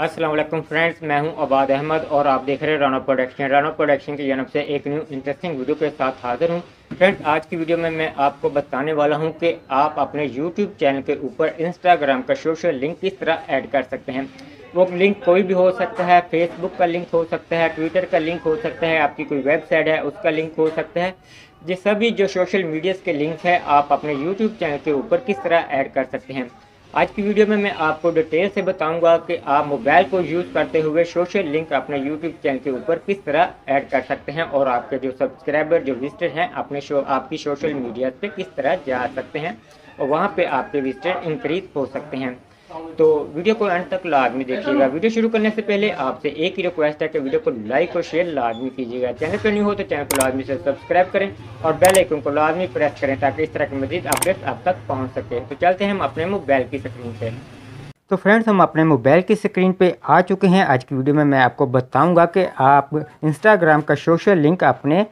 Aslam friends मैं हूं आबाद अहमद और आप देख रहे हैं राना प्रोडक्शन राना प्रोडक्शन की जनब से एक न्यू इंटरेस्टिंग वीडियो के साथ हाजिर हूं फ्रेंड्स आज की वीडियो में मैं आपको बताने वाला हूं कि आप अपने यूट्यूब चैनल के ऊपर इंस्टाग्राम का सोशल लिंक किस तरह ऐड कर सकते हैं वो लिंक कोई भी हो सकता है फेसबुक का लिंक हो सकता है ट्विटर का लिंक हो सकता है आपकी कोई वेबसाइट है उसका लिंक हो सकता है ये सभी जो सोशल मीडियाज़ के लिंक है आप अपने यूट्यूब चैनल के ऊपर किस तरह ऐड कर सकते हैं आज की वीडियो में मैं आपको डिटेल से बताऊंगा कि आप मोबाइल को यूज़ करते हुए सोशल लिंक अपने यूट्यूब चैनल के ऊपर किस तरह ऐड कर सकते हैं और आपके जो सब्सक्राइबर जो विजिटर हैं अपने शो आपकी सोशल मीडिया पे किस तरह जा सकते हैं और वहाँ पे आपके विजिटर इंक्रीज हो सकते हैं तो वीडियो को अंत तक लाजमी देखिएगा वीडियो शुरू करने से पहले आपसे एक ही रिक्वेस्ट है कि वीडियो को लाइक और शेयर लाजमी कीजिएगा चैनल पर नहीं हो तो चैनल को लाजमी से सब्सक्राइब करें और बेल आइकन को लाजमी प्रेस करें ताकि इस तरह के मजीद अपडेट्स आप तक पहुँच सके तो चलते हैं हम अपने मोबाइल की स्क्रीन पर तो फ्रेंड्स हम अपने मोबाइल की स्क्रीन पे आ चुके हैं आज की वीडियो में मैं आपको बताऊंगा कि आप इंस्टाग्राम का सोशल लिंक अपने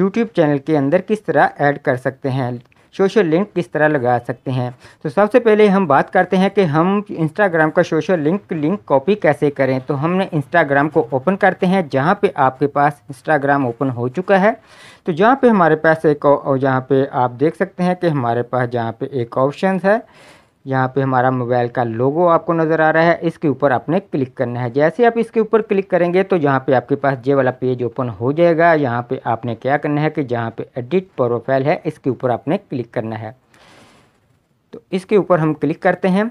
यूट्यूब चैनल के अंदर किस तरह ऐड कर सकते हैं सोशल लिंक किस तरह लगा सकते हैं तो सबसे पहले हम बात करते हैं कि हम इंस्टाग्राम का सोशल लिंक लिंक कॉपी कैसे करें तो हमने इंस्टाग्राम को ओपन करते हैं जहाँ पे आपके पास इंस्टाग्राम ओपन हो चुका है तो जहाँ पे हमारे पास एक और जहाँ पे आप देख सकते हैं कि हमारे पास जहाँ पे एक ऑप्शन है यहाँ पे हमारा मोबाइल का लोगो आपको नज़र आ रहा है इसके ऊपर आपने क्लिक करना है जैसे आप इसके ऊपर क्लिक करेंगे तो यहाँ पे आपके पास ये वाला पेज ओपन हो जाएगा यहाँ पे आपने क्या करना है कि जहाँ पे एडिट प्रोफाइल है इसके ऊपर आपने क्लिक करना है तो इसके ऊपर हम क्लिक करते हैं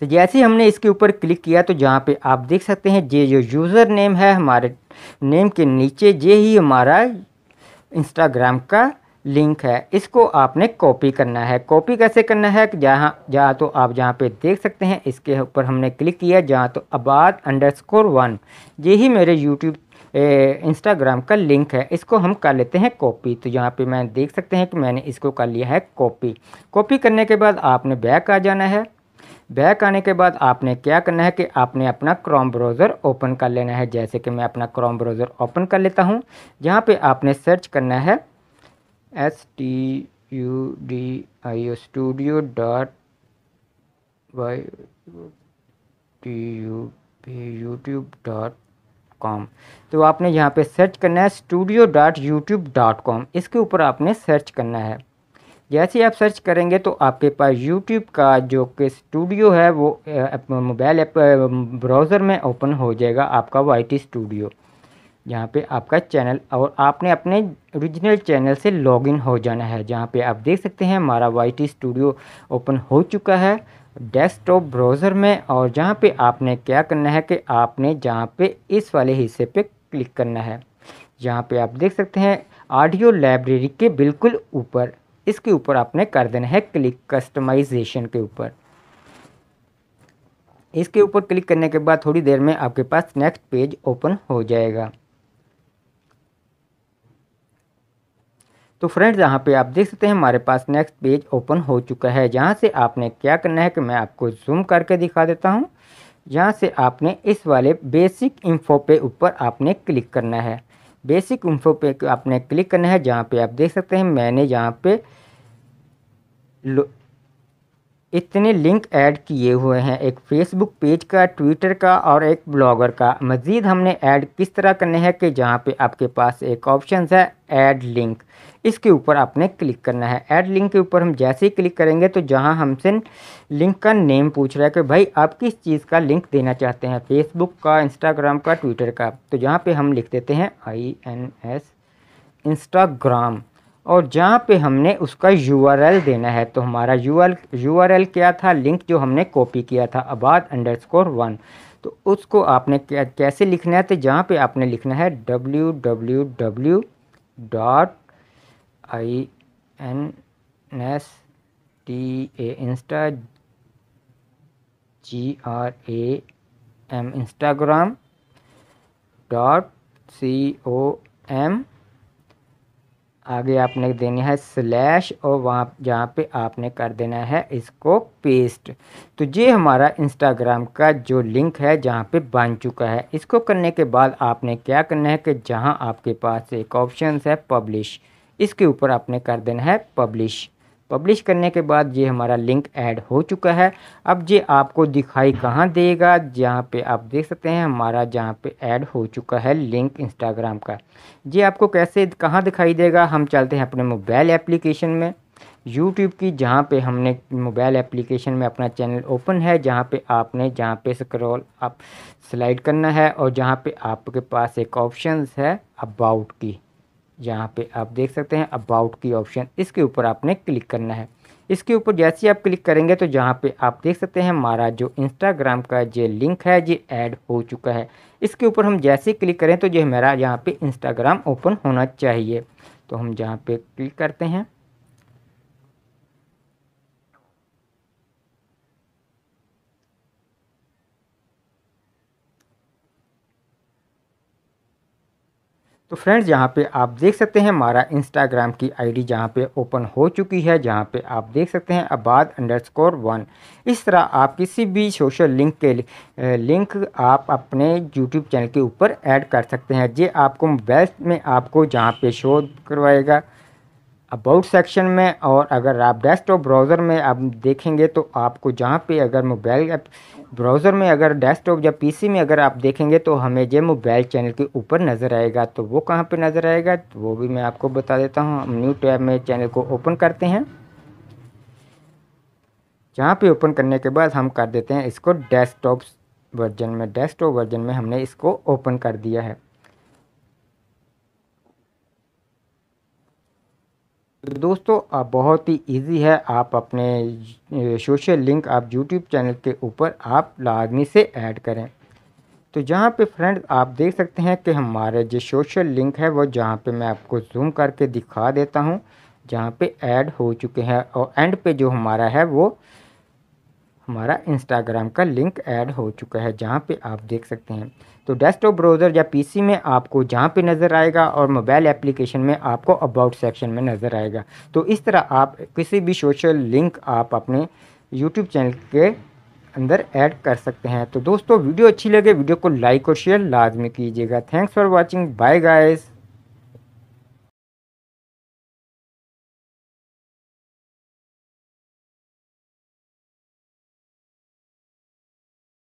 तो जैसे हमने इसके ऊपर क्लिक किया तो जहाँ पर आप देख सकते हैं ये जो यूज़र नेम है हमारे नेम के नीचे ये ही हमारा इंस्टाग्राम का लिंक है इसको आपने कॉपी करना है कॉपी कैसे करना है जहाँ जहाँ तो आप जहाँ पे देख सकते हैं इसके ऊपर हमने क्लिक किया जहाँ तो आबाद अंडर स्कोर वन यही मेरे यूट्यूब इंस्टाग्राम का लिंक है इसको हम कर लेते हैं कॉपी तो यहाँ पे मैं देख सकते हैं कि मैंने इसको कर लिया है कॉपी कॉपी करने के बाद आपने बैक आ जाना है बैक आने के बाद आपने क्या करना है कि आपने अपना क्रोम ब्राउज़र ओपन कर लेना है जैसे कि मैं अपना क्रोम ब्राउज़र ओपन कर लेता हूँ जहाँ पे आपने सर्च करना है S T U D I studio dot Y T U P YouTube dot com तो आपने यहाँ पे सर्च करना है studio dot YouTube dot com इसके ऊपर आपने सर्च करना है जैसे आप सर्च करेंगे तो आपके पास यूट्यूब का जो कि स्टूडियो है वो मोबाइल ऐप ब्राउज़र में ओपन हो जाएगा आपका वाई टी स्टूडियो यहाँ पे आपका चैनल और आपने अपने ओरिजिनल चैनल से लॉगिन हो जाना है जहाँ पे आप देख सकते हैं हमारा वाई स्टूडियो ओपन हो चुका है डेस्कटॉप ब्राउज़र में और जहाँ पे आपने क्या करना है कि आपने जहाँ पे इस वाले हिस्से पे क्लिक करना है जहाँ पे आप देख सकते हैं ऑडियो लाइब्रेरी के बिल्कुल ऊपर इसके ऊपर आपने कर देना है क्लिक कस्टमाइजेशन के ऊपर इसके ऊपर क्लिक करने के बाद थोड़ी देर में आपके पास नेक्स्ट पेज ओपन हो जाएगा तो फ्रेंड्स यहाँ पे आप देख सकते हैं हमारे पास नेक्स्ट पेज ओपन हो चुका है जहाँ से आपने क्या करना है कि मैं आपको जूम करके दिखा देता हूँ यहाँ से आपने इस वाले बेसिक इन्फो पे ऊपर आपने क्लिक करना है बेसिक इन्फो पे आपने क्लिक करना है जहाँ पे आप देख सकते हैं मैंने यहाँ पे इतने लिंक ऐड किए हुए हैं एक फेसबुक पेज का ट्विटर का और एक ब्लॉगर का मज़ीद हमने ऐड किस तरह करने हैं कि जहाँ पे आपके पास एक ऑप्शन है ऐड लिंक इसके ऊपर आपने क्लिक करना है ऐड लिंक के ऊपर हम जैसे ही क्लिक करेंगे तो जहाँ हमसे लिंक का नेम पूछ रहा है कि भाई आप किस चीज़ का लिंक देना चाहते हैं फेसबुक का इंस्टाग्राम का ट्विटर का तो जहाँ पर हम लिख देते हैं आई एन एस इंस्टाग्राम और जहाँ पे हमने उसका यू देना है तो हमारा यू आर क्या था लिंक जो हमने कॉपी किया था आबाद अंडर स्कोर वन तो उसको आपने कैसे लिखना है तो जहाँ पे आपने लिखना है W W W dot I N S T A insta G R A M Instagram dot C O M आगे आपने देनी है स्लैश और वहाँ जहाँ पे आपने कर देना है इसको पेस्ट तो ये हमारा इंस्टाग्राम का जो लिंक है जहाँ पे बन चुका है इसको करने के बाद आपने क्या करना है कि जहाँ आपके पास एक ऑप्शन है पब्लिश इसके ऊपर आपने कर देना है पब्लिश पब्लिश करने के बाद ये हमारा लिंक ऐड हो चुका है अब ये आपको दिखाई कहाँ देगा जहाँ पे आप देख सकते हैं हमारा जहाँ पे ऐड हो चुका है लिंक इंस्टाग्राम का ये आपको कैसे कहाँ दिखाई देगा हम चलते हैं अपने मोबाइल एप्लीकेशन में यूट्यूब की जहाँ पे हमने मोबाइल एप्लीकेशन में अपना चैनल ओपन है जहाँ पे आपने जहाँ पे स्क्रॉल आप स्लाइड करना है और जहाँ पे आपके पास एक ऑप्शन है अबाउट की यहाँ पे आप देख सकते हैं अबाउट की ऑप्शन इसके ऊपर आपने क्लिक करना है इसके ऊपर जैसे ही आप क्लिक करेंगे तो जहाँ पे आप देख सकते हैं हमारा जो इंस्टाग्राम का जो लिंक है ये ऐड हो चुका है इसके ऊपर हम जैसे ही क्लिक करें तो ये हमारा यहाँ पे इंस्टाग्राम ओपन होना चाहिए तो हम जहाँ पे क्लिक करते हैं तो फ्रेंड्स यहाँ पे आप देख सकते हैं हमारा इंस्टाग्राम की आईडी जहाँ पर ओपन हो चुकी है जहाँ पे आप देख सकते हैं आबाद अंडर स्कोर वन इस तरह आप किसी भी सोशल लिंक के लिंक आप अपने यूट्यूब चैनल के ऊपर ऐड कर सकते हैं ये आपको मोबाइल में आपको जहाँ पे शो करवाएगा अबाउट सेक्शन में और अगर आप डेस्कटॉप ब्राउज़र में आप देखेंगे तो आपको जहाँ पे अगर मोबाइल ब्राउज़र में अगर डेस्कटॉप या पीसी में अगर आप देखेंगे तो हमें जो मोबाइल चैनल के ऊपर नज़र आएगा तो वो कहाँ पे नज़र आएगा तो वो भी मैं आपको बता देता हूँ हम न्यू टैब में चैनल को ओपन करते हैं जहाँ पे ओपन करने के बाद हम कर देते हैं इसको डेस्कटॉप वर्जन में डेस्कटॉप वर्जन में हमने इसको ओपन कर दिया है दोस्तों आप बहुत ही इजी है आप अपने सोशल लिंक आप यूट्यूब चैनल के ऊपर आप लाजमी से ऐड करें तो जहाँ पे फ्रेंड आप देख सकते हैं कि हमारे जो सोशल लिंक है वो जहाँ पे मैं आपको जूम करके दिखा देता हूँ जहाँ पे ऐड हो चुके हैं और एंड पे जो हमारा है वो हमारा इंस्टाग्राम का लिंक ऐड हो चुका है जहाँ पे आप देख सकते हैं तो डेस्कटॉप ब्राउज़र या पीसी में आपको जहाँ पे नज़र आएगा और मोबाइल एप्लीकेशन में आपको अबाउट सेक्शन में नज़र आएगा तो इस तरह आप किसी भी सोशल लिंक आप अपने यूट्यूब चैनल के अंदर ऐड कर सकते हैं तो दोस्तों वीडियो अच्छी लगे वीडियो को लाइक और शेयर लाजमी कीजिएगा thanks for watching bye guys